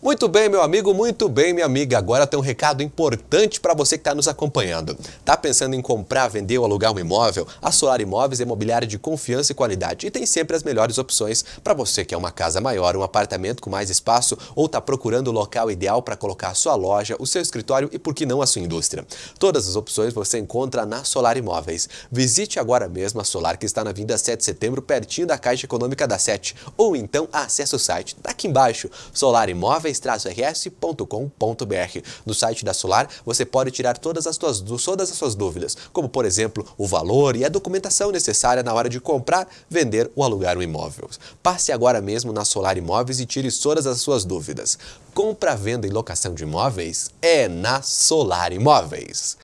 Muito bem, meu amigo, muito bem, minha amiga. Agora tem um recado importante para você que está nos acompanhando. Tá pensando em comprar, vender ou alugar um imóvel? A Solar Imóveis é imobiliária de confiança e qualidade e tem sempre as melhores opções para você que é uma casa maior, um apartamento com mais espaço ou está procurando o local ideal para colocar a sua loja, o seu escritório e por que não a sua indústria. Todas as opções você encontra na Solar Imóveis. Visite agora mesmo a Solar que está na Vinda 7 de Setembro, pertinho da Caixa Econômica da 7. ou então acesse o site daqui embaixo, Solar Imóveis imóveis-rs.com.br. No site da Solar, você pode tirar todas as, suas, todas as suas dúvidas, como por exemplo o valor e a documentação necessária na hora de comprar, vender ou alugar um imóvel. Passe agora mesmo na Solar Imóveis e tire todas as suas dúvidas. Compra, venda e locação de imóveis é na Solar Imóveis.